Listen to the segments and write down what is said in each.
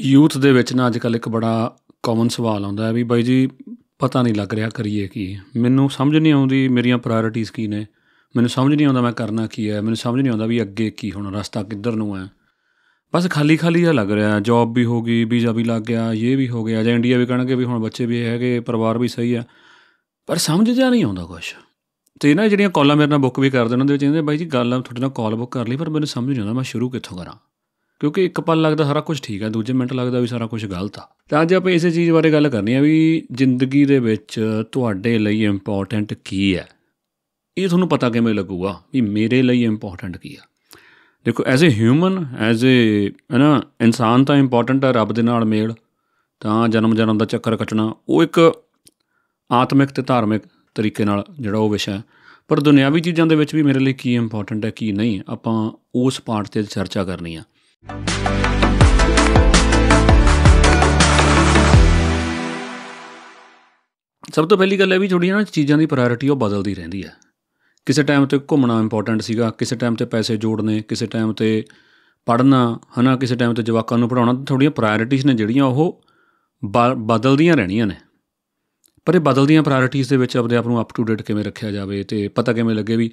youth ਦੇ ਵਿੱਚ ਨਾ ਅੱਜ ਕੱਲ ਇੱਕ ਬੜਾ ਕਾਮਨ ਸਵਾਲ ਆਉਂਦਾ ਹੈ ਵੀ ਬਾਈ ਜੀ ਪਤਾ ਨਹੀਂ ਲੱਗ ਰਿਹਾ ਕਰੀਏ ਕੀ ਮੈਨੂੰ ਸਮਝ ਨਹੀਂ ਆਉਂਦੀ ਮੇਰੀਆਂ ਪ੍ਰਾਇੋਰਟੀਆਂ ਕੀ ਨੇ ਮੈਨੂੰ ਸਮਝ ਨਹੀਂ ਆਉਂਦਾ ਮੈਂ ਕਰਨਾ ਕੀ ਹੈ ਮੈਨੂੰ ਸਮਝ ਨਹੀਂ ਆਉਂਦਾ ਵੀ ਅੱਗੇ ਕੀ ਹੁਣ ਰਸਤਾ ਕਿੱਧਰ ਨੂੰ ਹੈ ਬਸ ਖਾਲੀ ਖਾਲੀ ਜਿਹਾ ਲੱਗ ਰਿਹਾ ਜੌਬ ਵੀ ਹੋ ਗਈ ਵੀਜ਼ਾ ਵੀ ਲੱਗ ਗਿਆ ਇਹ ਵੀ ਹੋ ਗਿਆ ਜਾਂ ਇੰਡੀਆ ਵੀ ਕਹਣਗੇ ਵੀ ਹੁਣ ਬੱਚੇ ਵੀ ਹੈਗੇ ਪਰਿਵਾਰ ਵੀ ਸਹੀ ਆ ਪਰ ਸਮਝ ਜਾ ਨਹੀਂ ਆਉਂਦਾ ਕੁਝ ਤੇ ਨਾ ਜਿਹੜੀਆਂ ਕਾਲਾਂ ਮੇਰੇ ਨਾਲ ਬੁੱਕ ਵੀ ਕਰਦੇ ਉਹਨਾਂ ਦੇ ਵਿੱਚ ਕਹਿੰਦੇ ਬਾਈ ਜੀ ਗੱਲ ਆ ਤੁਹਾਡੇ ਨਾਲ ਕਾਲ ਬੁੱਕ ਕਰ ਲਈ ਪਰ ਮੈਨੂੰ ਸਮਝ ਨਹੀਂ ਆਉਂਦਾ ਮੈਂ ਸ਼ੁਰੂ ਕਿੱਥੋਂ ਕਰਾਂ ਕਿਉਂਕਿ ਇੱਕ ਪਲ ਲੱਗਦਾ ਸਾਰਾ ਕੁਝ ਠੀਕ ਹੈ ਦੂਜੇ ਮਿੰਟ ਲੱਗਦਾ ਵੀ ਸਾਰਾ ਕੁਝ ਗਲਤ ਆ ਤਾਂ ਅੱਜ ਆਪਾਂ ਇਸੇ ਚੀਜ਼ ਬਾਰੇ ਗੱਲ ਕਰਨੀ ਆ ਵੀ ਜ਼ਿੰਦਗੀ ਦੇ ਵਿੱਚ ਤੁਹਾਡੇ ਲਈ ਇੰਪੋਰਟੈਂਟ ਕੀ ਹੈ ਇਹ ਤੁਹਾਨੂੰ ਪਤਾ ਕਿਵੇਂ ਲੱਗੂਗਾ ਵੀ ਮੇਰੇ ਲਈ ਇੰਪੋਰਟੈਂਟ ਕੀ ਆ ਦੇਖੋ as a human as a ਨਾ ਇਨਸਾਨ ਤਾਂ ਇੰਪੋਰਟੈਂਟ ਆ ਰੱਬ ਦੇ ਨਾਲ ਮੇਲ ਤਾਂ ਜਨਮ ਜਨਮ ਦਾ ਚੱਕਰ ਕੱਟਣਾ ਉਹ ਇੱਕ ਆਤਮਿਕ ਤੇ ਧਾਰਮਿਕ ਤਰੀਕੇ ਨਾਲ ਜਿਹੜਾ ਉਹ ਵਿਸ਼ਾ ਹੈ ਪਰ ਦੁਨਿਆਵੀ ਚੀਜ਼ਾਂ ਦੇ ਵਿੱਚ ਵੀ ਮੇਰੇ ਲਈ ਕੀ ਇੰਪੋਰਟੈਂਟ ਹੈ ਕੀ ਨਹੀਂ ਆਪਾਂ ਉਸ ਪਾਰਟ ਤੇ ਚਰਚਾ ਕਰਨੀ ਆ ਸਭ ਤੋਂ ਪਹਿਲੀ ਗੱਲ ਹੈ ਵੀ ਥੋੜੀਆਂ ਨਾ ਚੀਜ਼ਾਂ ਦੀ ਪ੍ਰਾਇੋਰਟੀ ਉਹ ਬਦਲਦੀ ਰਹਿੰਦੀ ਹੈ ਕਿਸੇ ਟਾਈਮ ਤੇ ਘੁੰਮਣਾ ਇੰਪੋਰਟੈਂਟ ਸੀਗਾ ਕਿਸੇ ਟਾਈਮ ਤੇ ਪੈਸੇ ਜੋੜਨੇ ਕਿਸੇ ਟਾਈਮ ਤੇ ਪੜ੍ਹਨਾ ਹਨਾ ਕਿਸੇ ਟਾਈਮ ਤੇ ਜਵਾਕਾਂ ਨੂੰ ਪੜਾਉਣਾ ਥੋੜੀਆਂ ਪ੍ਰਾਇੋਰਟੀਆਂ ਨੇ ਜਿਹੜੀਆਂ ਉਹ ਬਦਲਦੀਆਂ ਰਹਿਣੀਆਂ ਨੇ ਪਰ ਇਹ ਬਦਲਦੀਆਂ ਪ੍ਰਾਇੋਰਟੀਆਂ ਦੇ ਵਿੱਚ ਆਪਣੇ ਆਪ ਨੂੰ ਅਪ ਟੂ ਡੇਟ ਕਿਵੇਂ ਰੱਖਿਆ ਜਾਵੇ ਤੇ ਪਤਾ ਕਿਵੇਂ ਲੱਗੇ ਵੀ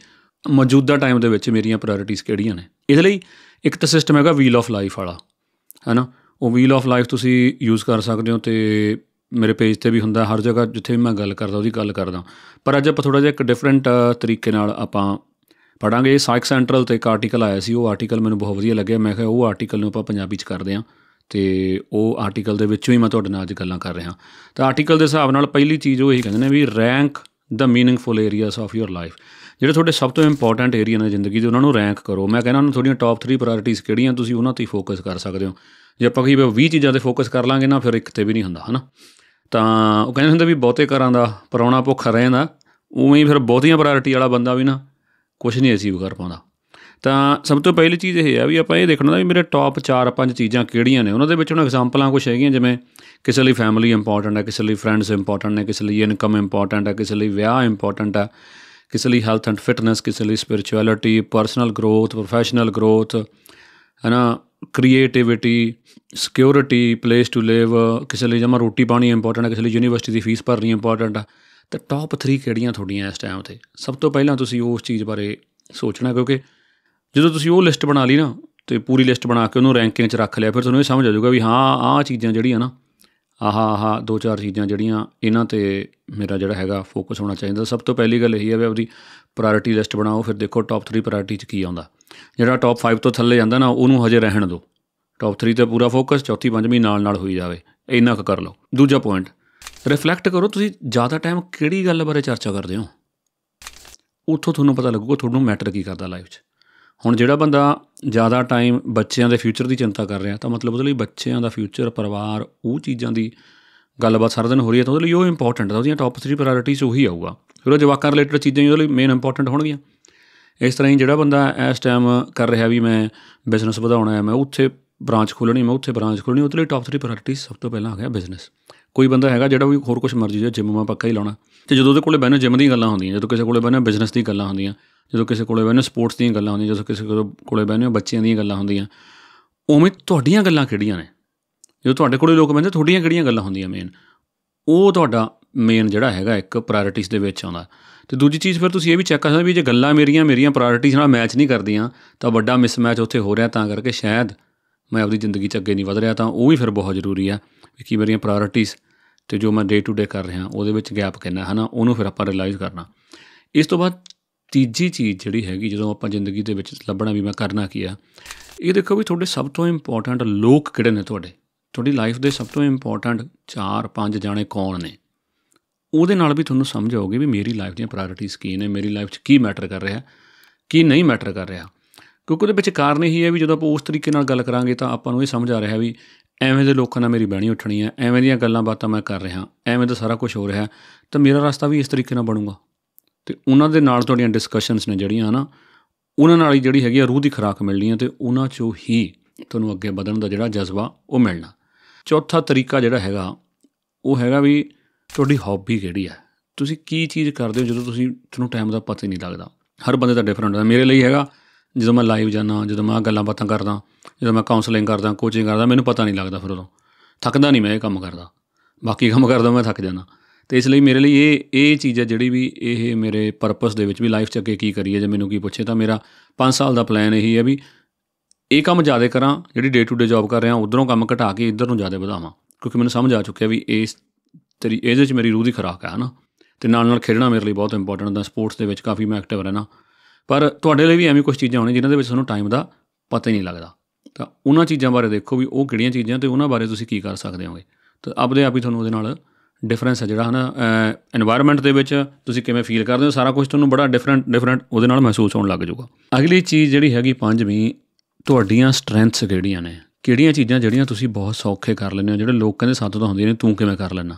ਮੌਜੂਦਾ ਟਾਈਮ ਦੇ ਵਿੱਚ ਮੇਰੀਆਂ ਪ੍ਰਾਇੋਰਟੀਆਂ ਕਿਹੜੀਆਂ ਨੇ ਇਹਦੇ ਲਈ ਇੱਕ ਤਾਂ ਸਿਸਟਮ ਹੈਗਾ ਵੀਲ ਆਫ ਲਾਈਫ ਵਾਲਾ ਹੈਨਾ ਉਹ ਵੀਲ ਆਫ ਲਾਈਫ ਤੁਸੀਂ ਯੂਜ਼ ਕਰ ਸਕਦੇ ਹੋ ਤੇ ਮੇਰੇ ਪੇਜ ਤੇ ਵੀ ਹੁੰਦਾ ਹਰ ਜਗ੍ਹਾ ਜਿੱਥੇ ਵੀ ਮੈਂ ਗੱਲ ਕਰਦਾ ਉਹਦੀ ਗੱਲ ਕਰਦਾ ਪਰ ਅੱਜ ਆਪਾਂ ਥੋੜਾ ਜਿਹਾ ਇੱਕ ਡਿਫਰੈਂਟ ਤਰੀਕੇ ਨਾਲ ਆਪਾਂ ਪੜਾਂਗੇ ਸਾਇਕ ਸੈਂਟਰਲ ਤੇ ਇੱਕ ਆਰਟੀਕਲ ਆਇਆ ਸੀ ਉਹ ਆਰਟੀਕਲ ਮੈਨੂੰ ਬਹੁਤ ਵਧੀਆ ਲੱਗਿਆ ਮੈਂ ਕਿਹਾ ਉਹ ਆਰਟੀਕਲ ਨੂੰ ਆਪਾਂ ਪੰਜਾਬੀ ਚ ਕਰਦੇ ਆਂ ਤੇ ਉਹ ਆਰਟੀਕਲ ਦੇ ਵਿੱਚੋਂ ਹੀ ਮੈਂ ਤੁਹਾਡੇ ਨਾਲ ਅੱਜ ਗੱਲਾਂ ਕਰ ਰਿਹਾ ਤਾਂ ਆਰਟੀਕਲ ਦੇ ਹਿਸਾਬ ਨਾਲ ਪਹਿਲੀ ਚੀਜ਼ ਉਹ ਇਹ ਕਹਿੰਦੇ ਨੇ we rank the meaningful areas of your life ਜਿਹੜੇ ਤੁਹਾਡੇ ਸਭ ਤੋਂ ਇੰਪੋਰਟੈਂਟ ਏਰੀਆ ਨੇ ਜ਼ਿੰਦਗੀ ਦੇ ਉਹਨਾਂ ਨੂੰ ਰੈਂਕ ਕਰੋ ਮੈਂ ਕਹਿੰਦਾ ਉਹਨਾਂ ਤੁਹਾਡੀਆਂ ਟਾਪ 3 ਪ੍ਰਾਇੋਰਟੀਜ਼ ਕਿਹੜੀਆਂ ਤੁਸੀਂ ਉਹਨਾਂ ਤੇ ਫੋਕਸ ਕਰ ਸਕਦੇ ਹੋ ਜੇ ਆਪਾਂ ਕੋਈ 20 ਚੀਜ਼ਾਂ ਤੇ ਫੋਕਸ ਕਰ ਲਾਂਗੇ ਨਾ ਫਿਰ ਇੱਕ ਤੇ ਵੀ ਨਹੀਂ ਹੁੰਦਾ ਹਨਾ ਤਾਂ ਉਹ ਕਹਿੰਦੇ ਹੁੰਦੇ ਵੀ ਬਹੁਤੇ ਘਰਾਂ ਦਾ ਪਰੌਣਾ ਭੁੱਖਾ ਰਹਿੰਦਾ ਉਵੇਂ ਹੀ ਫਿਰ ਬਹੁਤੀਆਂ ਪ੍ਰਾਇੋਰਟੀ ਵਾਲਾ ਬੰਦਾ ਵੀ ਨਾ ਕੁਝ ਨਹੀਂ ਅਚੀਵ ਕਰ ਪਾਉਂਦਾ ਤਾਂ ਸਭ ਤੋਂ ਪਹਿਲੀ ਚੀਜ਼ ਇਹ ਹੈ ਵੀ ਆਪਾਂ ਇਹ ਦੇਖਣਾ ਵੀ ਮੇਰੇ ਟਾਪ 4-5 ਚੀਜ਼ਾਂ ਕਿਹੜੀਆਂ ਨੇ ਉਹਨਾਂ ਦੇ ਵਿੱਚ ਉਹਨਾਂ ਐਗਜ਼ਾਮਪਲਾਂ ਕੁਝ ਹੈਗੀਆਂ ਜਿਵੇਂ ਕਿਸੇ ਲਈ ਫੈਮਿਲੀ ਇੰਪੋਰਟੈਂਟ ਹੈ ਕਿਸੇ ਲਈ ਫਰੈਂਡਸ ਇੰਪੋਰਟੈਂਟ ਹੈ ਕਿਸੇ ਲਈ ਇਨਕਮ ਇੰਪੋਰਟੈਂਟ ਹੈ ਕਿਸੇ ਲਈ ਵਿਆਹ ਇੰਪੋਰਟੈਂਟ ਹੈ ਕਿਸੇ ਲਈ ਹੈਲਥ ਐਂਡ ਫਿਟਨੈਸ ਕਿਸੇ ਲਈ spirituality personal growth professional growth ਹਨਾ creativity security place to live ਕਿਸੇ ਲਈ ਜਮਾ ਰੋਟੀ ਪਾਣੀ ਇੰਪੋਰਟੈਂਟ ਹੈ ਕਿਸੇ ਲਈ ਯੂਨੀਵਰਸਿਟੀ ਦੀ ਫੀਸ ਭਰਨੀ ਇੰਪੋਰਟੈਂਟ ਹੈ ਤਾਂ ਟੌਪ 3 ਕਿਹੜੀਆਂ ਤੁਹਾਡੀਆਂ ਇਸ ਟਾਈਮ ਤੇ ਸਭ ਤੋਂ ਪਹਿਲਾਂ ਤੁਸੀਂ ਉਸ ਚੀਜ਼ ਬਾਰੇ ਸੋਚਣਾ ਕਿਉਂਕਿ ਜਦੋਂ ਤੁਸੀਂ ਉਹ ਲਿਸਟ ਬਣਾ ਲਈ ਨਾ ਤੇ ਪੂਰੀ ਲਿਸਟ ਬਣਾ ਕੇ ਉਹਨੂੰ ਰੈਂਕਿੰਗ 'ਚ ਰੱਖ ਲਿਆ ਫਿਰ ਤੁਹਾਨੂੰ ਇਹ ਸਮਝ ਆ ਜਾਊਗਾ ਵੀ ਹਾਂ ਆਹ ਚੀਜ਼ਾਂ ਜਿਹੜੀਆਂ ਨਾ ਆਹ ਆਹ ਦੋ ਚਾਰ ਚੀਜ਼ਾਂ ਜਿਹੜੀਆਂ ਇਹਨਾਂ ਤੇ ਮੇਰਾ ਜਿਹੜਾ ਹੈਗਾ ਫੋਕਸ ਹੋਣਾ ਚਾਹੀਦਾ ਸਭ ਤੋਂ ਪਹਿਲੀ ਗੱਲ ਇਹੀ ਹੈ ਵੀ ਆਪਣੀ ਪ੍ਰਾਇੋਰਟੀ ਲਿਸਟ ਬਣਾਓ ਫਿਰ ਦੇਖੋ ਟਾਪ 3 ਪ੍ਰਾਇੋਰਟੀ 'ਚ ਕੀ ਆਉਂਦਾ ਜਿਹੜਾ ਟਾਪ 5 ਤੋਂ ਥੱਲੇ ਜਾਂਦਾ ਨਾ ਉਹਨੂੰ ਹਜੇ ਰਹਿਣ ਦਿਓ ਟਾਪ 3 ਤੇ ਪੂਰਾ ਫੋਕਸ ਚੌਥੀ ਪੰਜਵੀਂ ਨਾਲ ਨਾਲ ਹੋਈ ਜਾਵੇ ਇੰਨਾ ਕੁ ਕਰ ਲਓ ਦੂਜਾ ਪੁਆਇੰਟ ਰਿਫਲੈਕਟ ਕਰੋ ਤੁਸੀਂ ਜ਼ਿਆਦਾ ਟਾਈਮ ਕਿਹੜੀ ਗੱਲ ਬਾਰੇ ਚਰਚਾ ਕਰਦੇ ਹੋ ਉੱਥੋਂ ਤੁਹਾਨੂੰ ਪਤਾ ਲੱਗੂਗਾ ਤੁਹਾਨੂੰ ਮੈਟਰ ਕੀ ਕਰਦਾ ਲਾਈਫ 'ਚ ਹੁਣ ਜਿਹੜਾ ਬੰਦਾ ਜ਼ਿਆਦਾ ਟਾਈਮ ਬੱਚਿਆਂ ਦੇ ਫਿਊਚਰ ਦੀ ਚਿੰਤਾ ਕਰ ਰਿਹਾ ਤਾਂ ਮਤਲਬ ਉਹਦੇ ਲਈ ਬੱਚਿਆਂ ਦਾ ਫਿਊਚਰ ਪਰਿਵਾਰ ਉਹ ਚੀਜ਼ਾਂ ਦੀ ਗੱਲਬਾਤ ਸਾਰਾ ਦਿਨ ਹੋ ਰਹੀ ਹੈ ਤਾਂ ਉਹਦੇ ਲਈ ਉਹ ਇੰਪੋਰਟੈਂਟ ਹੈ ਉਹਦੀਆਂ ਟੌਪ 3 ਪ੍ਰਾਇੋਰਟੀਜ਼ ਉਹੀ ਆਊਗਾ ਫਿਰ ਉਹ ਜਵਾਕਾਂ ਰਿਲੇਟਡ ਚੀਜ਼ਾਂ ਹੀ ਉਹਦੇ ਲਈ ਮੇਨ ਇੰਪੋਰਟੈਂਟ ਹੋਣਗੀਆਂ ਇਸ ਤਰ੍ਹਾਂ ਹੀ ਜਿਹੜਾ ਬੰਦਾ ਇਸ ਟਾਈਮ ਕਰ ਰਿਹਾ ਵੀ ਮੈਂ ਬਿਜ਼ਨਸ ਵਧਾਉਣਾ ਹੈ ਮੈਂ ਉੱਥੇ ਬ੍ਰਾਂਚ ਖੋਲਣੀ ਮੈਂ ਉੱਥੇ ਬ੍ਰਾਂਚ ਖੋਲਣੀ ਉਹਦੇ ਲਈ ਟੌਪ 3 ਪ੍ਰਾਇੋਰਟੀ ਸਭ ਤੋਂ ਪਹਿਲਾਂ ਆ ਗਿਆ ਬਿਜ਼ਨਸ ਕੋਈ ਬੰਦਾ ਹੈਗਾ ਜਿਹੜਾ ਵੀ ਹੋਰ ਕੁਝ ਮਰਜ਼ੀ ਜਿਵੇਂ ਜਿਮ ਮੈਂ ਪੱਕਾ ਹੀ ਲਾਉਣਾ ਤੇ ਜਦੋਂ ਉਹਦੇ ਕੋਲੇ ਬੈਨ ਜਿਮ ਦੀਆਂ ਗੱਲਾਂ ਹੁੰਦੀਆਂ ਜਦੋਂ ਕਿਸੇ ਕੋਲੇ ਬੈਨ ਬਿਜ਼ਨਸ ਦੀਆਂ ਗੱਲਾਂ ਹੁੰਦੀਆਂ ਜਦੋਂ ਕਿਸੇ ਕੋਲੇ ਬੈਨੇ ਸਪੋਰਟਸ ਦੀਆਂ ਗੱਲਾਂ ਹੁੰਦੀਆਂ ਜਦੋਂ ਕਿਸੇ ਕੋਲੇ ਬੈਨੇ ਬੱਚਿਆਂ ਦੀਆਂ ਗੱਲਾਂ ਹੁੰਦੀਆਂ ਉਵੇਂ ਤੁਹਾਡੀਆਂ ਗੱਲਾਂ ਕਿਹੜੀਆਂ ਨੇ ਜਦੋਂ ਤੁਹਾਡੇ ਕੋਲੇ ਲੋਕ ਬੈਠੇ ਤੁਹਾਡੀਆਂ ਕਿਹੜੀਆਂ ਗੱਲਾਂ ਹੁੰਦੀਆਂ ਮੇਨ ਉਹ ਤੁਹਾਡਾ ਮੇਨ ਜਿਹੜਾ ਹੈਗਾ ਇੱਕ ਪ੍ਰਾਇੋਰਟੀਜ਼ ਦੇ ਵਿੱਚ ਆਉਂਦਾ ਤੇ ਦੂਜੀ ਚੀਜ਼ ਫਿਰ ਤੁਸੀਂ ਇਹ ਵੀ ਚੈੱਕ ਕਰ ਸਕਦੇ ਵੀ ਜੇ ਗੱਲਾਂ ਮੇਰੀਆਂ ਮੇਰੀਆਂ ਪ੍ਰਾਇੋਰਟੀਜ਼ ਨਾਲ ਮੈਚ ਨਹੀਂ ਕਰਦੀਆਂ ਤਾਂ ਵੱਡਾ ਮਿਸਮੈਚ ਉੱਥੇ ਹੋ ਰਿਹਾ ਤਾਂ ਕਰਕੇ ਸ਼ਾਇਦ ਮੈਂ ਆਪਣੀ ਜ਼ਿੰਦਗੀ 'ਚ ਅੱਗੇ ਨਹੀਂ ਵਧ ਰਿਹਾ ਤਾਂ ਉਹ ਵੀ ਫਿਰ ਬਹੁਤ ਜ਼ਰੂਰੀ ਆ ਵੀ ਕੀ ਮੇਰੀਆਂ ਪ੍ਰਾਇੋਰਟੀਜ਼ ਤੇ ਜੋ ਮੈਂ ਡੇ ਟੂ ਡੇ ਕਰ ਰਿਹਾ ਉਹਦੇ ਵਿੱਚ ਗੈਪ ਕਿੰਨਾ ਹੈ ਨਾ ਉਹਨੂੰ ਫਿਰ ਆਪਾਂ ਰਿਅਲਾਈਜ਼ ਕਰਨਾ ਇਸ ਤੋਂ ਬਾਅਦ ਤੀਜੀ ਚੀਜ਼ ਜਿਹੜੀ ਹੈਗੀ ਜਦੋਂ ਆਪਾਂ ਜ਼ਿੰਦਗੀ ਦੇ ਵਿੱਚ ਲੱਭਣਾ ਵੀ ਮੈਂ ਕਰਨਾ ਕੀ ਆ ਇਹ ਦੇਖੋ ਵੀ ਤੁਹਾਡੇ ਸਭ ਤੋਂ ਇੰਪੋਰਟੈਂਟ ਲੋਕ ਕਿਹੜੇ ਨੇ ਤੁਹਾਡੇ ਤੁਹਾਡੀ ਲਾਈਫ ਦੇ ਸਭ ਤੋਂ ਇੰਪੋਰਟੈਂਟ 4-5 ਜਾਣੇ ਕੌਣ ਨੇ ਉਹਦੇ ਨਾਲ ਵੀ ਤੁਹਾਨੂੰ ਸਮਝ ਆਉਗੀ ਵੀ ਮੇਰੀ ਲਾਈਫ ਦੀਆਂ ਪ੍ਰਾਇੋਰਟੀਜ਼ ਕੀ ਨੇ ਮੇਰੀ ਲਾਈਫ 'ਚ ਕੀ ਮੈਟਰ ਕਰ ਰਿਹਾ ਕੀ ਨਹੀਂ ਮੈਟਰ ਕਰ ਰਿਹਾ ਕਿਉਂਕਿ ਉਹਦੇ ਵਿੱਚ ਕਾਰਨ ਇਹ ਹੈ ਵੀ ਜਦੋਂ ਆਪਾਂ ਉਸ ਤਰੀਕੇ ਨਾਲ ਗੱਲ ਕਰਾਂਗੇ ਤਾਂ ਆਪਾਂ ਨੂੰ ਇਹ ਸਮਝ ਆ ਰਿਹਾ ਵੀ ਐਵੇਂ ਦੇ ਲੋਕਾਂ ਨਾਲ ਮੇਰੀ ਬਹਿਣੀ ਉੱਠਣੀ ਹੈ ਐਵੇਂ ਦੀਆਂ ਗੱਲਾਂ ਬਾਤਾਂ ਮੈਂ ਕਰ ਰਿਹਾ ਐਵੇਂ ਦਾ ਸਾਰਾ ਕੁਝ ਹੋ ਰਿਹਾ ਤਾਂ ਮੇਰਾ ਰਸਤਾ ਵੀ ਇਸ ਤਰੀਕੇ ਨਾਲ ਬਣੂਗਾ ਤੇ ਉਹਨਾਂ ਦੇ ਨਾਲ ਤੁਹਾਡੀਆਂ ਡਿਸਕਸ਼ਨਸ ਨੇ ਜਿਹੜੀਆਂ ਹਨਾ ਉਹਨਾਂ ਨਾਲ ਹੀ ਜਿਹੜੀ ਹੈਗੀ ਆ ਰੂਹ ਦੀ ਖੁਰਾਕ ਮਿਲਣੀ ਹੈ ਤੇ ਉਹਨਾਂ ਚੋਂ ਹੀ ਤੁਹਾਨੂੰ ਅੱਗੇ ਵਧਣ ਦਾ ਜਿਹੜਾ ਜਜ਼ਬਾ ਉਹ ਮਿਲਣਾ ਚੌਥਾ ਤਰੀਕਾ ਜਿਹੜਾ ਹੈਗਾ ਉਹ ਹੈਗਾ ਵੀ ਤੁਹਾਡੀ ਹੌਬੀ ਕਿਹੜੀ ਹੈ ਤੁਸੀਂ ਕੀ ਚੀਜ਼ ਕਰਦੇ ਹੋ ਜਦੋਂ ਤੁਸੀਂ ਤੁਹਾਨੂੰ ਟਾਈਮ ਦਾ ਪਤਾ ਹੀ ਨਹੀਂ ਲੱਗਦਾ ਹਰ ਬੰਦੇ ਦਾ ਡਿਫਰੈਂਟ ਹੁੰਦਾ ਮੇਰੇ ਲਈ ਹੈਗਾ ਜਦੋਂ ਮੈਂ ਲਾਈਵ ਜਾਣਾ ਜਦੋਂ ਮੈਂ ਗੱਲਾਂ ਬਾਤਾਂ ਕਰਦਾ ਜਦੋਂ ਮੈਂ ਕਾਉਂਸਲਿੰਗ ਕਰਦਾ ਕੋਚਿੰਗ ਕਰਦਾ ਮੈਨੂੰ ਪਤਾ ਨਹੀਂ ਲੱਗਦਾ ਫਿਰ ਉਦੋਂ ਥੱਕਦਾ ਨਹੀਂ ਮੈਂ ਇਹ ਕੰਮ ਕਰਦਾ ਬਾਕੀ ਕੰਮ ਕਰਦਾ ਮੈਂ ਥੱਕ ਜਾਂਦਾ ਤੇ ਇਸ ਲਈ ਮੇਰੇ ਲਈ ਇਹ ਇਹ ਚੀਜ਼ ਹੈ ਜਿਹੜੀ ਵੀ ਇਹ ਮੇਰੇ ਪਰਪਸ ਦੇ ਵਿੱਚ ਵੀ ਲਾਈਫ 'ਚ ਅੱਗੇ ਕੀ ਕਰੀਏ ਜੇ ਮੈਨੂੰ ਕੀ ਪੁੱਛੇ ਤਾਂ ਮੇਰਾ 5 ਸਾਲ ਦਾ ਪਲਾਨ ਇਹੀ ਹੈ ਵੀ ਇਹ ਕੰਮ ਜ਼ਿਆਦਾ ਕਰਾਂ ਜਿਹੜੀ ਡੇ ਟੂ ਡੇ ਜੌਬ ਕਰ ਰਿਹਾ ਉਧਰੋਂ ਕੰਮ ਘਟਾ ਕੇ ਇੱਧਰ ਨੂੰ ਜ਼ਿਆਦਾ ਵਧਾਵਾਂ ਕਿਉਂਕਿ ਮੈਨੂੰ ਸਮਝ ਆ ਚੁੱਕਿਆ ਵੀ ਇਸ ਤੇਰੀ ਇਹਦੇ ਵਿੱਚ ਮੇਰੀ ਰੂਹ ਦੀ ਖਰਾਕ ਹੈ ਹਨਾ ਤੇ ਨਾਲ ਨਾਲ ਖੇਡਣਾ ਮੇਰੇ ਲਈ ਬਹੁਤ ਇੰਪੋਰਟੈਂਟ ਹੁੰਦਾ ਸਪੋਰਟਸ ਦੇ ਵਿੱਚ ਕਾਫੀ ਮੈਂ ਐਕਟਿਵ ਰਹਿਣਾ ਪਰ ਤੁਹਾਡੇ ਲਈ ਵੀ ਐਵੇਂ ਕੁਝ ਚੀਜ਼ਾਂ ਹੋਣੀਆਂ ਜਿਨ੍ਹਾਂ ਦੇ ਵਿੱਚ ਤੁਹਾਨੂੰ ਟਾਈਮ ਦਾ ਪਤਾ ਹੀ ਨਹੀਂ ਲੱਗਦਾ ਤਾਂ ਉਹਨਾਂ ਚੀਜ਼ਾਂ ਬਾਰੇ ਦੇਖੋ ਵੀ ਉਹ ਕਿਹੜੀਆਂ ਚੀਜ਼ਾਂ ਤੇ ਉਹਨਾਂ ਬਾਰੇ ਤੁਸੀਂ ਕੀ ਕਰ ਸਕਦੇ ਹੋਗੇ ਤਾਂ ਆਪਦੇ ਆਪ ਹੀ ਤੁਹਾਨੂੰ ਉਹਦੇ ਨਾਲ ਡਿਫਰੈਂਸ ਹੈ ਜਿਹੜਾ ਹਨਾ এনवायरमेंट ਦੇ ਵਿੱਚ ਤੁਸੀਂ ਕਿਵੇਂ ਫੀਲ ਕਰਦੇ ਹੋ ਸਾਰਾ ਕੁਝ ਤੁਹਾਨੂੰ ਬੜਾ ਡਿਫਰੈਂਟ ਡਿਫਰੈਂਟ ਉਹਦੇ ਨਾਲ ਮਹਿਸੂਸ ਹੋਣ ਲੱਗ ਜਾਊਗਾ ਅਗਲੀ ਚੀਜ਼ ਜਿਹੜੀ ਹੈਗੀ ਪੰਜਵੀਂ ਤੁਹਾਡੀਆਂ ਸਟਰੈਂਥਸ ਕਿਹੜੀਆਂ ਨੇ ਕਿਹੜੀਆਂ ਚੀਜ਼ਾਂ ਜਿਹੜੀਆਂ ਤੁਸੀਂ ਬਹੁਤ ਸੌਖੇ ਕਰ ਲੈਂਦੇ ਹੋ ਜਿਹੜੇ ਲੋਕ ਕਹਿੰਦੇ ਸੱਤ ਤਾਂ ਹੁੰਦੀਆਂ ਨੇ ਤੂੰ ਕਿਵੇਂ ਕਰ ਲੈਣਾ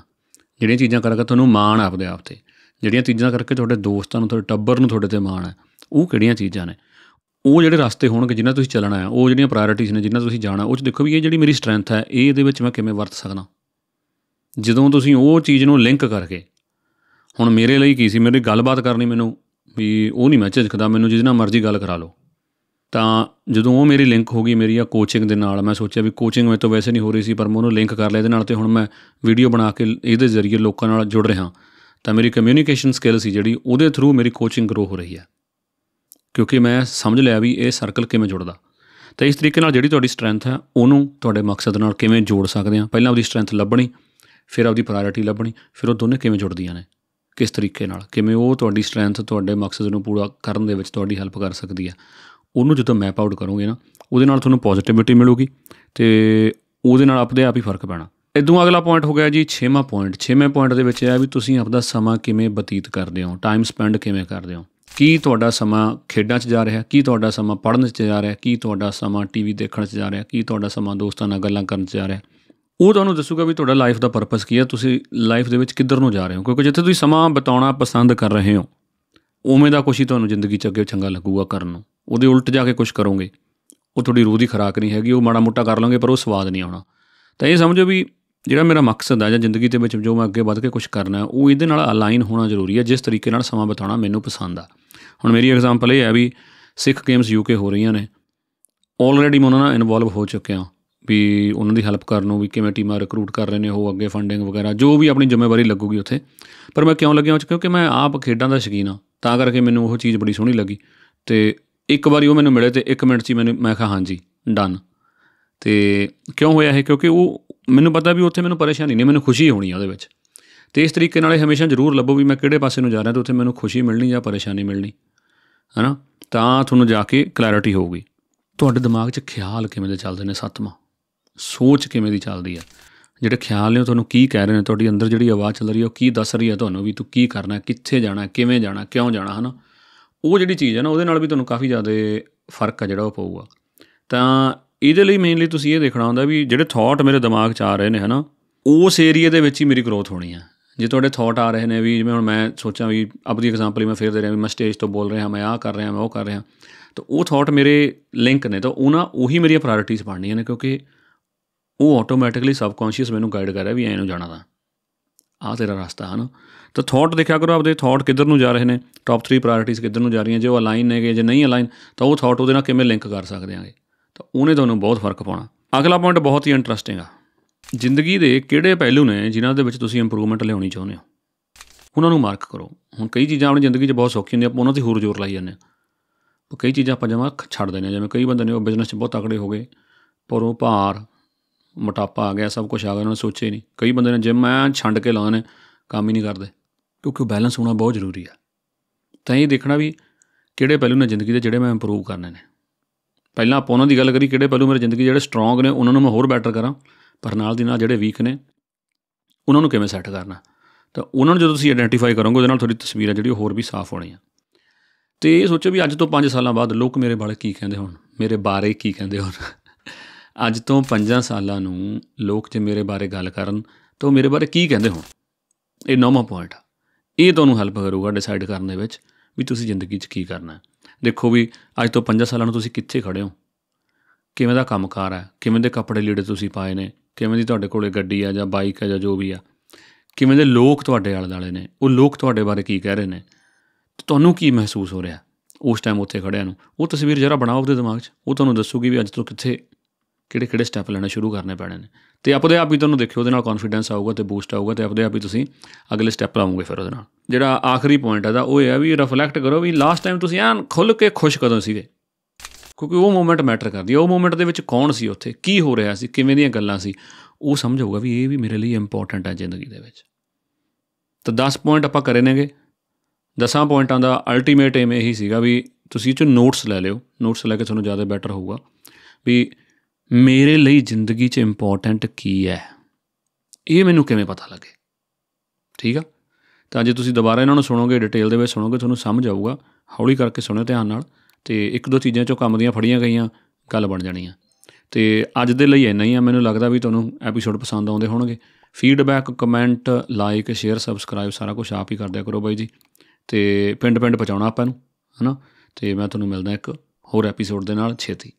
ਜਿਹੜੀਆਂ ਚੀਜ਼ਾਂ ਕਰਕੇ ਤੁਹਾਨੂੰ ਮਾਣ ਆਪਦੇ ਆਪ ਤੇ ਜਿਹੜੀਆਂ ਚੀਜ਼ਾਂ ਕਰਕੇ ਤੁਹਾਡੇ ਦੋਸਤਾਂ ਨੂੰ ਤੁਹਾਡੇ ਟੱਬਰ ਨੂੰ ਤੁਹਾਡੇ ਤੇ ਮਾਣ ਹੈ ਉਹ ਕਿਹੜੀਆਂ ਚੀਜ਼ਾਂ ਨੇ ਉਹ ਜਿਹੜੇ ਰਸਤੇ ਹੋਣਗੇ ਜਿਨ੍ਹਾਂ ਤੁਸੀਂ ਚੱਲਣਾ ਹੈ ਉਹ ਜਿਹੜੀਆਂ ਪ੍ਰਾਇੋਰਟੀਜ਼ ਨੇ ਜਿਨ੍ਹਾਂ ਤੁਸੀਂ ਜਾਣਾ ਉਹ ਚ ਦੇਖੋ ਵੀ ਇਹ ਜਿਹੜੀ ਮੇਰੀ ਸਟਰੈਂਥ ਹੈ ਇਹ ਇਹਦੇ ਵਿੱਚ ਮੈਂ ਕਿਵੇਂ ਵਰਤ ਸਕਦਾ ਜਦੋਂ ਤੁਸੀਂ ਉਹ ਚੀਜ਼ ਨੂੰ ਲਿੰਕ ਕਰਕੇ ਹੁਣ ਮੇਰੇ ਲਈ ਕੀ ਸੀ ਮੇਰੇ ਗੱਲਬਾਤ ਕਰਨੀ ਮੈਨੂੰ ਵੀ ਉਹ ਨਹੀਂ ਮੈਂ ਝਿਜਕਦਾ ਮੈਨੂੰ ਜਿਹਦੇ ਨਾਲ ਮਰਜ਼ੀ ਗੱਲ ਕਰਾ ਲਓ ਤਾਂ ਜਦੋਂ ਉਹ ਮੇਰੀ ਲਿੰਕ ਹੋ ਗਈ ਮੇਰੀ ਆ ਕੋਚਿੰਗ ਦੇ ਨਾਲ ਮੈਂ ਸੋਚਿਆ ਵੀ ਕੋਚਿੰਗ ਮੇਰੇ ਤੋਂ ਵੈਸੇ ਨਹੀਂ ਹੋ ਰਹੀ ਸੀ ਪਰ ਮੈਂ ਉਹਨੂੰ ਲਿੰਕ ਕਰ ਲਿਆ ਇਹਦੇ ਨਾਲ ਤੇ ਹੁਣ ਮੈਂ ਵੀਡੀਓ ਬਣਾ ਕੇ ਇਹਦੇ ਜ਼ਰੀਏ ਲੋਕਾਂ ਨਾਲ ਜੁੜ ਰਿਹਾ ਤਾਂ ਮੇਰੀ ਕਮਿਊਨੀਕੇਸ਼ਨ ਸਕਿੱਲ ਸੀ ਜਿਹੜੀ ਉਹਦੇ ਥਰੂ ਮੇਰੀ ਕੋਚਿੰਗ ਗਰੋ ਹੋ ਰਹੀ ਹੈ ਕਿਉਂਕਿ ਮੈਂ ਸਮਝ ਲਿਆ ਵੀ ਇਹ ਸਰਕਲ ਕਿਵੇਂ ਜੁੜਦਾ ਤਾਂ ਇਸ ਤਰੀਕੇ ਨਾਲ ਜਿਹੜੀ ਤੁਹਾਡੀ ਸਟਰੈਂਥ ਹੈ ਉਹਨੂੰ ਤੁਹਾਡੇ ਮਕਸਦ ਨਾਲ ਕਿਵੇਂ ਜੋੜ ਸਕਦੇ ਆ ਪਹਿਲਾਂ ਉਹਦੀ ਸਟਰੈਂਥ ਲੱਭਣੀ ਫਿਰ ਆਪਦੀ ਪ੍ਰਾਇੋਰਟੀ ਲੱਭਣੀ ਫਿਰ ਉਹ ਦੋਨੇ ਕਿਵੇਂ ਜੁੜਦੀਆਂ ਨੇ ਕਿਸ ਤਰੀਕੇ ਨਾਲ ਕਿਵੇਂ ਉਹ ਤੁਹਾਡੀ ਸਟਰੈਂਥ ਤੁਹਾਡੇ ਮਕਸਦ ਨੂੰ ਪੂਰਾ ਕਰਨ ਦੇ ਵਿੱਚ ਤੁਹਾਡੀ ਹੈਲਪ ਕਰ ਸਕਦੀ ਆ ਉਹਨੂੰ ਜਦੋਂ ਮੈਪ ਆਊਟ ਕਰੋਗੇ ਨਾ ਉਹਦੇ ਨਾਲ ਤੁਹਾਨੂੰ ਪੋਜ਼ਿਟਿਵਿਟੀ ਮਿਲੂਗੀ ਤੇ ਉਹਦੇ ਨਾਲ ਆਪਦੇ ਆਪ ਹੀ ਫਰਕ ਪੈਣਾ ਇਦੋਂ ਅਗਲਾ ਪੁਆਇੰਟ ਹੋ ਗਿਆ ਜੀ 6ਵਾਂ ਪੁਆਇੰਟ 6ਵੇਂ ਪੁਆਇੰਟ ਦੇ ਵਿੱਚ ਇਹ ਆ ਵੀ ਤੁਸੀਂ ਆਪਦਾ ਸਮਾਂ ਕਿਵੇਂ ਬਤੀਤ ਕਰਦੇ ਹੋ ਟਾਈਮ ਸਪੈਂਡ ਕਿਵੇਂ ਕਰਦੇ ਹੋ ਕੀ ਤੁਹਾਡਾ ਸਮਾਂ ਖੇਡਾਂ 'ਚ ਜਾ ਰਿਹਾ ਕੀ ਤੁਹਾਡਾ ਸਮਾਂ ਪੜ੍ਹਨ 'ਚ ਜਾ ਰਿਹਾ ਕੀ ਤੁਹਾਡਾ ਸਮਾਂ ਟੀਵੀ ਦੇਖਣ 'ਚ ਜਾ ਰਿਹਾ ਕੀ ਤੁਹਾਡਾ ਸਮਾਂ ਦੋਸਤਾਂ ਨਾਲ ਗੱਲਾਂ ਕਰਨ 'ਚ ਜਾ ਰਿਹਾ ਉਹ ਤੁਹਾਨੂੰ ਦੱਸੂਗਾ ਵੀ ਤੁਹਾਡਾ ਲਾਈਫ ਦਾ ਪਰਪਸ ਕੀ ਹੈ ਤੁਸੀਂ ਲਾਈਫ ਦੇ ਵਿੱਚ ਕਿੱਧਰ ਨੂੰ ਜਾ ਰਹੇ ਹੋ ਕਿਉਂਕਿ ਜਿੱਥੇ ਤੁਸੀਂ ਸਮਾਂ ਬਿਤਾਉਣਾ ਪਸੰਦ ਕਰ ਰਹੇ ਹੋ ਉਵੇਂ ਦਾ ਕੁਝ ਹੀ ਤੁਹਾਨੂੰ ਜ਼ਿੰਦਗੀ 'ਚ ਅੱਗੇ ਚੰਗਾ ਲੱਗੂਗਾ ਕਰਨ ਨੂੰ ਉਹਦੇ ਉਲਟ ਜਾ ਕੇ ਕੁਝ ਕਰੋਗੇ ਉਹ ਤੁਹਾਡੀ ਰੂਹ ਦੀ ਖਰਾਕ ਨਹੀਂ ਹੈਗੀ ਉਹ ਮਾੜਾ ਮੋਟਾ ਕਰ ਲਾਂਗੇ ਪਰ ਉਹ ਸਵਾਦ ਨਹੀਂ ਆਉਣਾ ਤਾਂ ਇਹ ਸਮਝੋ ਵੀ ਜਿਹੜਾ ਮੇਰਾ ਮਕਸਦ ਆ ਜਾਂ ਜ਼ਿੰਦਗੀ ਦੇ ਵਿੱਚ ਜੋ ਮੈਂ ਅੱਗੇ ਵੱਧ ਕੇ ਕੁਝ ਕਰਨਾ ਉਹ ਇਹਦੇ ਨਾਲ ਅਲਾਈਨ ਹੋਣਾ ਜ਼ਰੂਰੀ ਹੈ ਜਿਸ ਤਰੀਕੇ ਨਾਲ ਸਮਾਂ ਬਿਤਾਉਣਾ ਮੈਨੂੰ ਪਸੰਦ ਆ ਹੁਣ ਮੇਰੀ ਐਗਜ਼ਾਮਪਲ ਇਹ ਹੈ ਵੀ ਸਿੱਖ ਗੇਮਸ ਯੂਕੇ ਹੋ ਰਹੀਆਂ ਨੇ ਆਲਰੇਡੀ ਮੈਂ ਉਹਨਾਂ ਨਾਲ ਇਨਵੋਲਵ ਹੋ ਚੁੱਕਿਆ ਵੀ ਉਹਨਾਂ ਦੀ ਹੈਲਪ ਕਰਨ ਨੂੰ ਵੀ ਕਿਵੇਂ ਟੀਮਾਂ ਰਿਕਰੂਟ ਕਰ ਰਹੇ ਨੇ ਉਹ ਅੱਗੇ ਫੰਡਿੰਗ ਵਗੈਰਾ ਜੋ ਵੀ ਆਪਣੀ ਜ਼ਿੰਮੇਵਾਰੀ ਲੱਗੂਗੀ ਉੱਥੇ ਪਰ ਮੈਂ ਕਿਉਂ ਲੱਗਿਆ ਉਹ ਚ ਕਿਉਂਕਿ ਮੈਂ ਆਪ ਖੇਡਾਂ ਦਾ ਸ਼ਕੀਨ ਆ ਤਾਂ ਕਰਕੇ ਮੈਨੂੰ ਉਹ ਚੀਜ਼ ਬੜੀ ਸੋਹਣੀ ਲੱਗੀ ਤੇ ਇੱਕ ਵਾਰੀ ਉਹ ਮੈਨੂੰ ਮਿਲੇ ਤੇ 1 ਮਿੰਟ 'ਚ ਹੀ ਮੈਨੂੰ ਮੈਂ ਕਿਹਾ ਹਾਂਜੀ ਡਨ ਤੇ ਕਿਉਂ ਹੋਇਆ ਇਹ ਕਿਉਂਕਿ ਉਹ ਮੈਨੂੰ ਪਤਾ ਵੀ ਉੱਥੇ ਮੈਨੂੰ ਪਰੇਸ਼ਾਨੀ ਨਹੀਂ ਮੈਨੂੰ ਖੁਸ਼ੀ ਹੋਣੀ ਆ ਉਹਦੇ ਵਿੱਚ ਤੇ ਇਸ ਤਰੀਕੇ ਨਾਲ ਹਮੇਸ਼ਾ ਜ਼ਰੂਰ ਲੱਭੋ ਵੀ ਮੈਂ ਕਿਹੜੇ ਪਾਸੇ ਨੂੰ ਜਾ ਰਿਹਾ ਤੇ ਉੱਥੇ ਮੈਨੂੰ ਖੁਸ਼ੀ ਮਿਲਣੀ ਜਾਂ ਪਰੇਸ਼ਾਨੀ ਮਿਲਣੀ ਹੈਨਾ ਤਾਂ ਤੁਹਾਨੂੰ ਜਾ ਕੇ ਕਲੈਰਿਟੀ ਹੋਊਗੀ ਤੁਹਾਡੇ ਦਿਮਾਗ 'ਚ ਖਿਆਲ ਕਿਵੇਂ ਦੇ ਚੱਲਦੇ ਨੇ ਸੱਤਵਾਂ ਸੋਚ ਕਿਵੇਂ ਦੀ ਚੱਲਦੀ ਆ ਜਿਹੜੇ ਖਿਆਲ ਨੇ ਤੁਹਾਨੂੰ ਕੀ ਕਹਿ ਰਹੇ ਨੇ ਤੁਹਾਡੀ ਅੰਦਰ ਜਿਹੜੀ ਆਵਾਜ਼ ਚੱਲ ਰਹੀ ਹੈ ਉਹ ਕੀ ਦੱਸ ਰਹੀ ਹੈ ਤੁਹਾਨੂੰ ਵੀ ਤੂੰ ਕੀ ਕਰਨਾ ਕਿੱਥੇ ਜਾਣਾ ਕਿਵੇਂ ਜਾਣਾ ਕਿਉਂ ਜਾਣਾ ਹਨਾ ਉਹ ਜਿਹੜੀ ਚੀਜ਼ ਹੈ ਨਾ ਉਹਦੇ ਨਾਲ ਵੀ ਤੁਹਾਨੂੰ ਕਾਫੀ ਜ਼ਿਆਦਾ ਫਰਕ ਆ ਜਿਹੜਾ ਉਹ ਪਊਗਾ ਤਾਂ ਇਹਦੇ ਲਈ ਮੇਨਲੀ ਤੁਸੀਂ ਇਹ ਦੇਖਣਾ ਹੁੰਦਾ ਵੀ ਜਿਹੜੇ ਥਾਟ ਮੇਰੇ ਦਿਮਾਗ 'ਚ ਆ ਰਹੇ ਨੇ ਹਨਾ ਉਸ ਏਰੀਆ ਦੇ ਵਿੱਚ ਹੀ ਮੇਰੀ ਗਰੋਥ ਹੋਣੀ ਆ ਜੇ ਤੁਹਾਡੇ ਥਾਟ ਆ ਰਹੇ ਨੇ ਵੀ ਜਿਵੇਂ ਹੁਣ ਮੈਂ ਸੋਚਾਂ ਵੀ ਆਪਣੀ ਐਗਜ਼ਾਮਪਲ ਹੀ ਮੈਂ ਫੇਰ ਦੇ ਰਿਹਾ ਵੀ ਮੈਂ ਸਟੇਜ ਤੋਂ ਬੋਲ ਰਿਹਾ ਮੈਂ ਆਹ ਕਰ ਰਿਹਾ ਮੈਂ ਉਹ ਕਰ ਰਿਹਾ ਤਾਂ ਉਹ ਥਾਟ ਮੇਰੇ ਲਿੰਕ ਨੇ ਤਾਂ ਉਹਨਾਂ ਉਹੀ ਮੇਰੀਆਂ ਪ੍ਰਾਇੋਰਟੀਜ਼ ਬਣਨੀਆਂ ਨੇ ਕਿਉਂਕਿ ਉਹ ਆਟੋਮੈਟਿਕਲੀ ਸਬਕੌਂਸ਼ੀਅਸ ਮੈਨੂੰ ਗਾਈਡ ਕਰ ਰਿਹਾ ਵੀ ਐ ਨੂੰ ਜਾਣਾ ਦਾ ਆ ਤੇਰਾ ਰਸਤਾ ਹਨ ਤਾਂ ਥਾਟ ਦੇਖਿਆ ਕਰੋ ਆਪਦੇ ਥਾਟ ਕਿੱਧਰ ਨੂੰ ਜਾ ਰਹੇ ਨੇ ਟਾਪ 3 ਪ੍ਰਾਇੋਰਟੀਜ਼ ਕਿੱਧਰ ਨੂੰ ਜਾ ਰਹੀਆਂ ਜੇ ਉਹ ਅਲਾਈਨ ਨੇਗੇ ਜੇ ਨਹੀਂ ਅਲਾਈਨ ਤਾਂ ਉਹ ਥਾਟ ਉਹਦੇ ਨਾਲ ਕਿਵੇਂ ਲਿੰਕ ਕਰ ਸਕਦੇ ਆਂਗੇ ਤਾਂ ਉਹਨੇ ਤੁਹਾਨੂੰ ਬਹੁਤ ਫਰਕ ਪਾਉਣਾ ਅਗਲਾ ਪੁਆਇੰਟ ਬਹੁਤ ਹੀ ਇੰਟਰਸਟਿੰਗ ਆ ਜ਼ਿੰਦਗੀ ਦੇ ਕਿਹੜੇ ਪਹਿਲੂ ਨੇ ਜਿਨ੍ਹਾਂ ਦੇ ਵਿੱਚ ਤੁਸੀਂ ਇੰਪਰੂਵਮੈਂਟ ਲਿਆਉਣੀ ਚਾਹੁੰਦੇ ਹੋ ਉਹਨਾਂ ਨੂੰ ਮਾਰਕ ਕਰੋ ਹੁਣ ਕਈ ਚੀਜ਼ਾਂ ਆਪਣੀ ਜ਼ਿੰਦਗੀ 'ਚ ਬਹੁਤ ਸੌਖੀ ਹੁੰਦੀਆਂ ਆਪਾਂ ਉਹਨਾਂ ਤੇ ਹੋਰ ਜ਼ੋਰ ਲਾਈ ਜਾਂਦੇ ਆ ਪਰ ਕਈ ਚੀਜ਼ਾਂ ਆਪਾਂ ਜਮਾ ਛੱਡ ਦਿੰਦੇ ਆ ਜਿਵੇਂ ਕਈ ਬੰਦੇ ਨੇ ਉਹ ਬਿਜ਼ਨਸ 'ਚ ਬਹੁਤ ਤਕੜੇ ਹੋ ਗਏ ਪਰ ਉਹ ਭਾਰ ਮੋਟਾਪਾ ਆ ਗਿਆ ਸਭ ਕੁਝ ਆ ਗਿਆ ਉਹਨਾਂ ਨੇ ਸੋਚਿਆ ਹੀ ਨਹੀਂ ਕਈ ਬੰਦੇ ਨੇ ਜਿਮ ਆ ਛੱਡ ਕੇ ਲਾਉਣ ਕੰਮ ਹੀ ਨਹੀਂ ਕਰਦੇ ਕਿਉਂਕਿ ਬੈਲੈਂਸ ਹੋਣਾ ਬਹੁਤ ਜ਼ਰੂਰੀ ਆ ਤਾਂ ਇਹ ਦੇਖਣਾ ਵੀ ਕਿਹੜੇ ਪਹਿਲੂ ਨੇ ਜ਼ਿੰਦਗੀ ਦੇ ਜਿਹੜੇ ਮੈਂ ਇੰਪਰੂਵ ਕਰਨੇ ਨੇ ਪਹਿਲਾਂ ਆਪਾਂ ਉਹਨਾਂ ਦੀ ਗੱਲ ਕਰੀ ਕਿਹੜੇ ਪਹਿਲੂ ਮੇਰੇ ਜ਼ਿੰਦਗੀ ਜਿਹੜੇ ਸਟਰੋਂਗ ਨੇ ਉਹਨਾਂ ਨੂੰ ਮੈਂ ਹੋਰ ਬੈਟਰ ਕਰਾਂ ਪਰ ਨਾਲ ਦੀ ਨਾਲ ਜਿਹੜੇ ਵੀਕ ਨੇ ਉਹਨਾਂ ਨੂੰ ਕਿਵੇਂ ਸੈੱਟ ਕਰਨਾ ਤਾਂ ਉਹਨਾਂ ਨੂੰ ਜਦੋਂ ਤੁਸੀਂ ਆਇਡੈਂਟੀਫਾਈ ਕਰੋਗੇ ਉਹਦੇ ਨਾਲ ਤੁਹਾਡੀ ਤਸਵੀਰਾਂ ਜਿਹੜੀ ਹੋਰ ਵੀ ਸਾਫ਼ ਹੋਣੀ ਆ ਤੇ ਇਹ ਸੋਚੋ ਵੀ ਅੱਜ ਤੋਂ 5 ਸਾਲਾਂ ਬਾਅਦ ਲੋਕ ਮੇਰੇ ਬਾਰੇ ਕੀ ਕਹਿੰਦੇ ਹੋਣ ਮੇਰੇ ਬਾਰੇ ਕੀ ਕਹਿੰਦੇ ਹੋਣ ਅੱਜ ਤੋਂ 5 ਸਾਲਾਂ ਨੂੰ ਲੋਕ ਜੇ ਮੇਰੇ ਬਾਰੇ ਗੱਲ ਕਰਨ ਤਾਂ ਮੇਰੇ ਬਾਰੇ ਕੀ ਕਹਿੰਦੇ ਹੋਣ ਇਹ ਨੌਵਾਂ ਪੁਆਇੰਟ ਆ ਇਹ ਤੁਹਾਨੂੰ ਹੈਲਪ ਕਰੂਗਾ ਡਿਸਾਈਡ ਕਰਨ ਦੇ ਵਿੱਚ ਵੀ ਤੁਸੀਂ ਜ਼ਿੰਦਗੀ 'ਚ ਕੀ ਕਰਨਾ ਹੈ ਦੇਖੋ ਵੀ ਅੱਜ ਤੋਂ 5 ਸਾਲਾਂ ਨੂੰ ਤੁਸੀਂ ਕਿੱਥੇ ਖੜੇ ਹੋ ਕਿਵੇਂ ਦਾ ਕੰਮਕਾਰ ਹੈ ਕਿਵੇਂ ਦੇ ਕੱਪੜੇ ਲੀੜੇ ਤੁਸੀਂ ਪਾਏ ਨੇ ਕਿਵੇਂ ਦੀ ਤੁਹਾਡੇ ਕੋਲੇ ਗੱਡੀ ਆ ਜਾਂ ਬਾਈਕ ਆ ਜਾਂ ਜੋ ਵੀ ਆ ਕਿਵੇਂ ਦੇ ਲੋਕ ਤੁਹਾਡੇ ਆਲੇ ਦਾਲੇ ਨੇ ਉਹ ਲੋਕ ਤੁਹਾਡੇ ਬਾਰੇ ਕੀ ਕਹਿ ਰਹੇ ਨੇ ਤੁਹਾਨੂੰ ਕੀ ਮਹਿਸੂਸ ਹੋ ਰਿਹਾ ਉਸ ਟਾਈਮ ਉੱਥੇ ਖੜਿਆਂ ਨੂੰ ਉਹ ਤਸਵੀਰ ਜਰਾ ਬਣਾਓ ਆਪਣੇ ਦਿਮਾਗ 'ਚ ਉਹ ਤੁਹਾਨੂੰ ਦੱਸੂਗੀ ਵੀ ਅੱਜ ਤੋਂ ਕਿੱਥੇ ਕਿਹੜੇ-ਕਿਹੜੇ ਸਟੈਪ ਲੈਣਾ ਸ਼ੁਰੂ ਕਰਨੇ ਪੈਣੇ ਨੇ ਤੇ ਆਪਦੇ ਆਪ ਹੀ ਤੁਹਾਨੂੰ ਦੇਖਿਓ ਉਹਦੇ ਨਾਲ ਕੌਨਫੀਡੈਂਸ ਆਊਗਾ ਤੇ ਬੂਸਟ ਆਊਗਾ ਤੇ ਆਪਦੇ ਆਪ ਹੀ ਤੁਸੀਂ ਅਗਲੇ ਸਟੈਪ ਲਾਉਂਗੇ ਫਿਰ ਉਹਦੇ ਨਾਲ ਜਿਹੜਾ ਆਖਰੀ ਪੁਆਇੰਟ ਹੈ ਦਾ ਉਹ ਇਹ ਹੈ ਵੀ ਰਿਫਲੈਕਟ ਕਰੋ ਵੀ ਲਾਸਟ ਟਾਈਮ ਤੁਸੀਂ ਐਨ ਖੁੱਲ ਕੇ ਖੁਸ਼ ਕਦੋਂ ਸੀਗੇ ਕਿਉਂਕਿ ਉਹ ਮੂਮੈਂਟ ਮੈਟਰ ਕਰਦੀ ਹੈ ਉਹ ਮੂਮੈਂਟ ਦੇ ਵਿੱਚ ਕੌਣ ਸੀ ਉੱਥੇ ਕੀ ਹੋ ਰਿਹਾ ਸੀ ਕਿਵੇਂ ਦੀਆਂ ਗੱਲਾਂ ਸੀ ਉਹ ਸਮਝ ਆਊਗਾ ਵੀ ਇਹ ਵੀ ਮੇਰੇ ਲਈ ਇੰਪੋਰਟੈਂਟ ਹੈ ਜ਼ਿੰਦਗੀ ਦੇ ਵਿੱਚ ਤਾਂ 10 ਪੁਆਇੰਟ ਆਪਾਂ ਕਰੇ ਨੇਗੇ 10 ਪੁਆਇੰਟਾਂ ਦਾ ਅਲਟੀਮੇਟ ਏਮ ਇਹੀ ਸੀਗਾ ਵੀ ਤੁਸੀਂ ਇਹ ਚ ਨੋਟਸ ਲੈ ਲਿਓ ਨੋਟਸ ਲੈ ਕੇ ਤੁਹਾਨੂੰ ਜ਼ਿਆਦਾ ਬੈਟਰ ਹੋਊਗਾ ਵੀ ਮੇਰੇ ਲਈ ਜ਼ਿੰਦਗੀ 'ਚ ਇੰਪੋਰਟੈਂਟ ਕੀ ਹੈ ਇਹ ਮੈਨੂੰ ਕਿਵੇਂ ਪਤਾ ਲੱਗੇ ਠੀਕ ਆ ਤਾਂ ਜੇ ਤੁਸੀਂ ਦੁਬਾਰਾ ਇਹਨਾਂ ਨੂੰ ਸੁਣੋਗੇ ਡਿਟੇਲ ਦੇ ਵਿੱਚ ਸੁਣੋਗੇ ਤੁਹਾਨੂੰ ਸਮਝ ਆਊਗਾ ਹੌਲੀ ਕਰਕੇ ਸੁਣੋ ਧਿਆਨ ਨਾਲ ਤੇ ਇੱਕ ਦੋ ਚੀਜ਼ਾਂ ਚੋਂ ਕੰਮ ਦੀਆਂ ਫੜੀਆਂ ਗਈਆਂ ਗੱਲ ਬਣ ਜਾਣੀ ਆ ਤੇ ਅੱਜ ਦੇ ਲਈ ਇੰਨਾ ਹੀ ਆ ਮੈਨੂੰ ਲੱਗਦਾ ਵੀ ਤੁਹਾਨੂੰ ਐਪੀਸੋਡ ਪਸੰਦ ਆਉਂਦੇ ਹੋਣਗੇ feedback comment like share subscribe ਸਾਰਾ ਕੁਝ ਆਪ ਹੀ ਕਰਦਿਆ ਕਰੋ ਬਾਈ ਜੀ ਤੇ ਪਿੰਡ ਪਿੰਡ ਪਹੁੰਚਾਉਣਾ ਆਪਾਂ ਨੂੰ ਹਨਾ ਤੇ ਮੈਂ ਤੁਹਾਨੂੰ ਮਿਲਦਾ ਇੱਕ ਹੋਰ ਐਪੀਸੋਡ ਦੇ ਨਾਲ ਛੇਤੀ